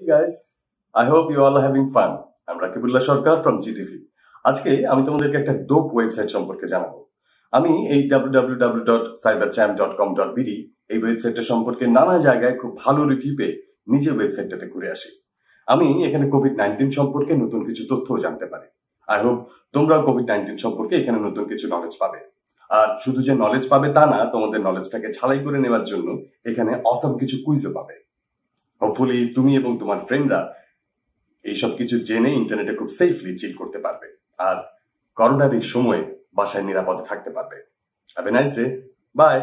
Hey guys, I hope you all are having fun. I'm Rakibullah from GTV. আজকে আমি তোমাদেরকে একটা dope website সম্পর্কে জানাবো আমি এই www.cyberchamp.com.bd এই ওয়েবসাইটটা সম্পর্কে নানা জায়গায় খুব ভালো রিভিউ পেয়ে নিজের ওয়েবসাইটটাতে ঘুরে আসি আমি এখানে কোভিড নাইন্টিন সম্পর্কে নতুন কিছু তথ্যও জানতে পারি আই হোপ তোমরা কোভিড নাইন্টিন সম্পর্কে এখানে নতুন কিছু নলেজ পাবে আর শুধু যে নলেজ পাবে তা না তোমাদের নলেজটাকে ছালাই করে নেওয়ার জন্য এখানে অসম কিছু কুইজও পাবে হোপফুলি তুমি এবং তোমার ফ্রেন্ডরা এইসব কিছু জেনে ইন্টারনেটে খুব সেফলি চিল করতে পারবে আর করোনার এই সময়ে বাসায় নিরাপদে থাকতে পারবে have a nice day by